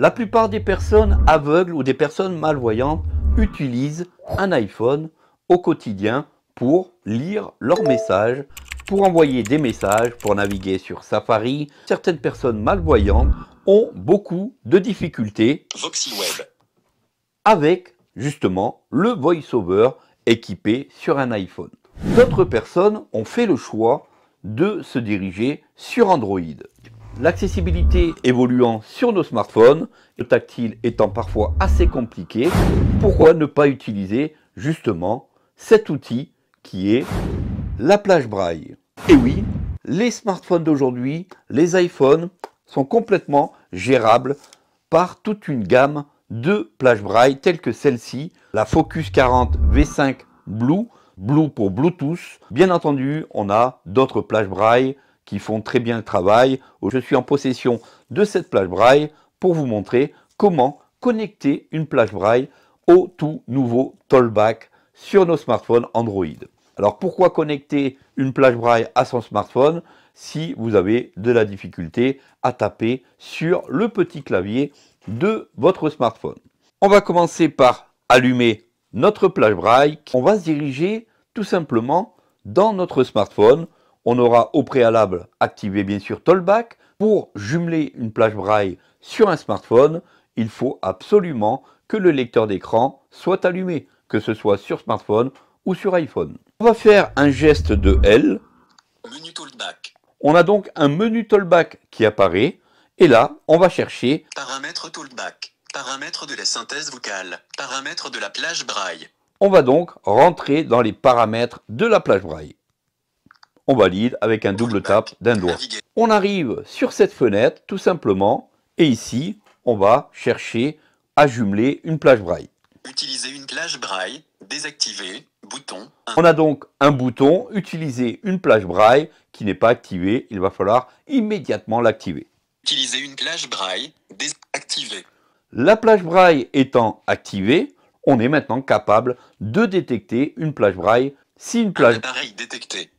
La plupart des personnes aveugles ou des personnes malvoyantes utilisent un iPhone au quotidien pour lire leurs messages, pour envoyer des messages, pour naviguer sur Safari. Certaines personnes malvoyantes ont beaucoup de difficultés avec justement le voiceover équipé sur un iPhone. D'autres personnes ont fait le choix de se diriger sur Android. L'accessibilité évoluant sur nos smartphones, le tactile étant parfois assez compliqué, pourquoi ne pas utiliser justement cet outil qui est la plage braille Et oui, les smartphones d'aujourd'hui, les iPhones, sont complètement gérables par toute une gamme de plage braille telles que celle-ci, la Focus 40 V5 Blue, Blue pour Bluetooth. Bien entendu, on a d'autres plages braille qui font très bien le travail. Je suis en possession de cette plage braille pour vous montrer comment connecter une plage braille au tout nouveau Tollback sur nos smartphones Android. Alors pourquoi connecter une plage braille à son smartphone si vous avez de la difficulté à taper sur le petit clavier de votre smartphone On va commencer par allumer notre plage braille. On va se diriger tout simplement dans notre smartphone on aura au préalable activé bien sûr Tollback. Pour jumeler une plage braille sur un smartphone, il faut absolument que le lecteur d'écran soit allumé, que ce soit sur smartphone ou sur iPhone. On va faire un geste de L. Menu On a donc un menu Tollback qui apparaît. Et là, on va chercher Paramètres Tollback, paramètres de la synthèse vocale, paramètres de la plage braille. On va donc rentrer dans les paramètres de la plage braille on valide avec un double tap d'un doigt. On arrive sur cette fenêtre tout simplement et ici on va chercher à jumeler une plage braille. Utiliser une plage braille, désactiver, bouton. On a donc un bouton, utiliser une plage braille qui n'est pas activée, il va falloir immédiatement l'activer. Utiliser une plage braille, désactiver. La plage braille étant activée, on est maintenant capable de détecter une plage braille. Si une plage... Un appareil détecté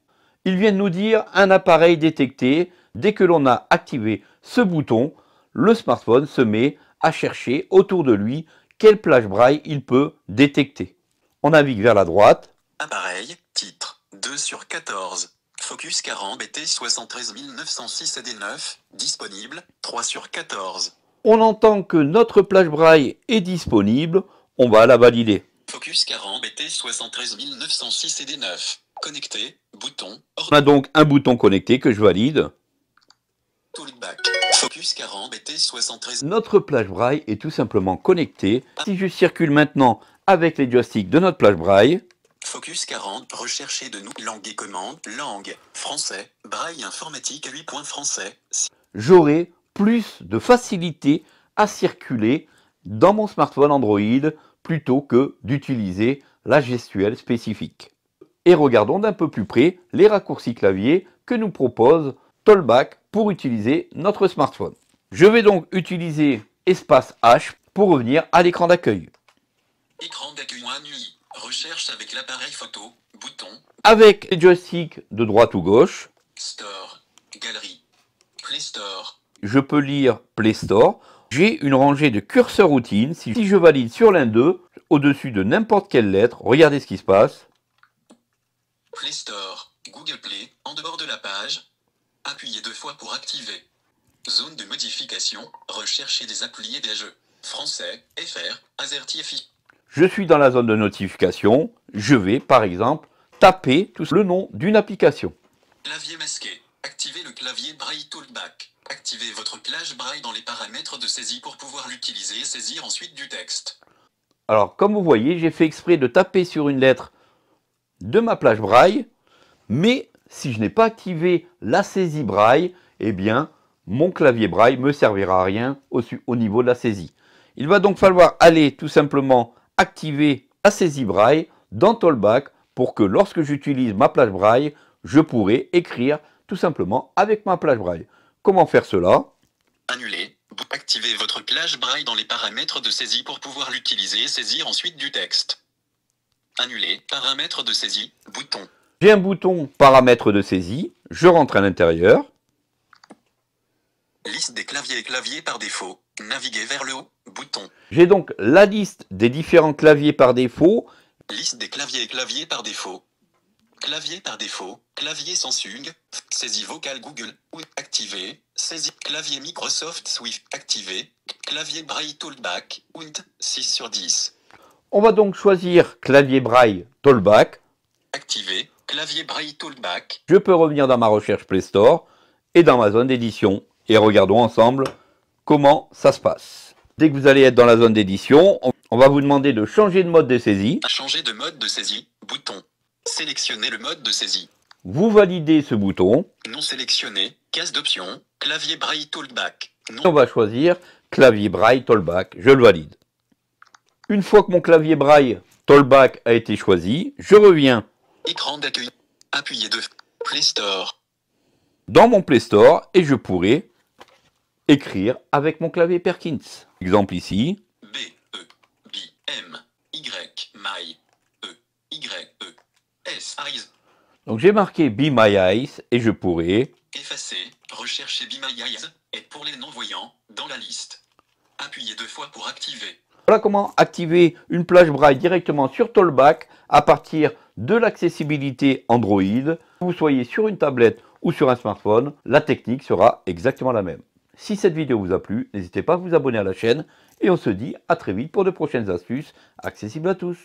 vient viennent nous dire un appareil détecté. Dès que l'on a activé ce bouton, le smartphone se met à chercher autour de lui quelle plage braille il peut détecter. On navigue vers la droite. Appareil, titre, 2 sur 14. Focus 40 BT 73 906 AD9, disponible, 3 sur 14. On entend que notre plage braille est disponible, on va la valider. Focus 40 BT 73 906 AD9, Connecté, bouton. On a donc un bouton connecté que je valide. Notre plage braille est tout simplement connectée. Si je circule maintenant avec les joysticks de notre plage braille, Focus 40, de J'aurai plus de facilité à circuler dans mon smartphone Android plutôt que d'utiliser la gestuelle spécifique et regardons d'un peu plus près les raccourcis clavier que nous propose Tollback pour utiliser notre smartphone. Je vais donc utiliser espace H pour revenir à l'écran d'accueil. Écran d'accueil Recherche avec l'appareil photo. Bouton. Avec les joysticks de droite ou gauche. Store. Galerie. Play Store. Je peux lire Play Store. J'ai une rangée de curseurs routines. Si je valide sur l'un d'eux, au-dessus de n'importe quelle lettre, regardez ce qui se passe. Play Store, Google Play, en dehors de la page. Appuyez deux fois pour activer. Zone de modification, rechercher des applis des jeux. Français, FR, AZERTIFI. Je suis dans la zone de notification. Je vais, par exemple, taper le nom d'une application. Clavier masqué. Activez le clavier Braille Toolback. Activez votre plage Braille dans les paramètres de saisie pour pouvoir l'utiliser et saisir ensuite du texte. Alors, comme vous voyez, j'ai fait exprès de taper sur une lettre de ma plage braille, mais si je n'ai pas activé la saisie braille, eh bien, mon clavier braille me servira à rien au, niveau de la saisie. Il va donc falloir aller tout simplement activer la saisie braille dans Tollback pour que lorsque j'utilise ma plage braille, je pourrai écrire tout simplement avec ma plage braille. Comment faire cela Annuler. Activez votre plage braille dans les paramètres de saisie pour pouvoir l'utiliser et saisir ensuite du texte. Annuler, paramètres de saisie, bouton. J'ai un bouton paramètres de saisie, je rentre à l'intérieur. Liste des claviers et claviers par défaut, naviguer vers le haut, bouton. J'ai donc la liste des différents claviers par défaut. Liste des claviers et claviers par défaut. Clavier par défaut, clavier Samsung, saisie vocale Google, activé, saisie clavier Microsoft Swift activé, clavier Braille Toolback, UNT, 6 sur 10. On va donc choisir clavier braille Tollback. Activer clavier braille Tollback. Je peux revenir dans ma recherche Play Store et dans ma zone d'édition et regardons ensemble comment ça se passe. Dès que vous allez être dans la zone d'édition, on va vous demander de changer de mode de saisie. Changer de mode de saisie, bouton. Sélectionnez le mode de saisie. Vous validez ce bouton. Non sélectionné, case d'option. clavier braille Tollback. On va choisir clavier braille Tollback, je le valide. Une fois que mon clavier braille Tollback a été choisi, je reviens. de Dans mon Play Store et je pourrai écrire avec mon clavier Perkins. Exemple ici. B E B M Y E Y E S Donc j'ai marqué Be My Eyes et je pourrais effacer, rechercher Be My Eyes et pour les non-voyants dans la liste. Appuyez deux fois pour activer. Voilà comment activer une plage braille directement sur Tollback à partir de l'accessibilité Android. Que vous soyez sur une tablette ou sur un smartphone, la technique sera exactement la même. Si cette vidéo vous a plu, n'hésitez pas à vous abonner à la chaîne et on se dit à très vite pour de prochaines astuces accessibles à tous.